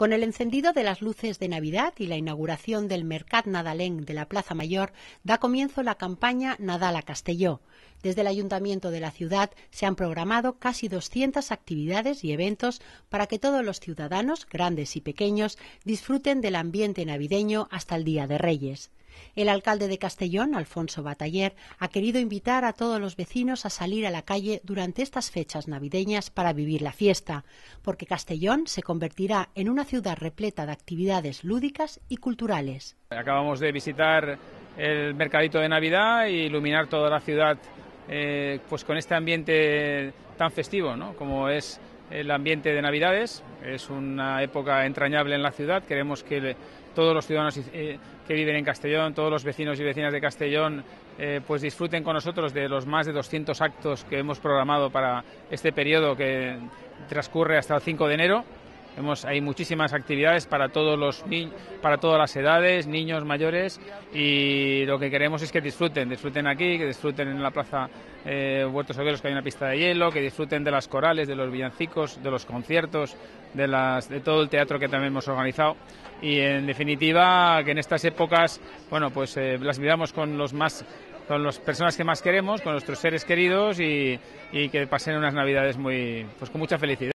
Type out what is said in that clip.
Con el encendido de las luces de Navidad y la inauguración del Mercat Nadaleng de la Plaza Mayor, da comienzo la campaña Nadal a Castelló. Desde el Ayuntamiento de la ciudad se han programado casi 200 actividades y eventos para que todos los ciudadanos, grandes y pequeños, disfruten del ambiente navideño hasta el Día de Reyes. El alcalde de Castellón, Alfonso Bataller, ha querido invitar a todos los vecinos a salir a la calle durante estas fechas navideñas para vivir la fiesta, porque Castellón se convertirá en una ciudad repleta de actividades lúdicas y culturales. Acabamos de visitar el mercadito de Navidad y e iluminar toda la ciudad eh, pues con este ambiente tan festivo, como es el ambiente de Navidades. Es una época entrañable en la ciudad. Queremos que todos los ciudadanos eh, que viven en Castellón, todos los vecinos y vecinas de Castellón, eh, pues disfruten con nosotros de los más de 200 actos que hemos programado para este periodo que transcurre hasta el 5 de enero hay muchísimas actividades para, todos los para todas las edades, niños, mayores, y lo que queremos es que disfruten, disfruten aquí, que disfruten en la plaza eh, Huertos Ogueros, que hay una pista de hielo, que disfruten de las corales, de los villancicos, de los conciertos, de, las, de todo el teatro que también hemos organizado. Y en definitiva, que en estas épocas, bueno, pues eh, las vivamos con los más con las personas que más queremos, con nuestros seres queridos y, y que pasen unas navidades muy, pues con mucha felicidad.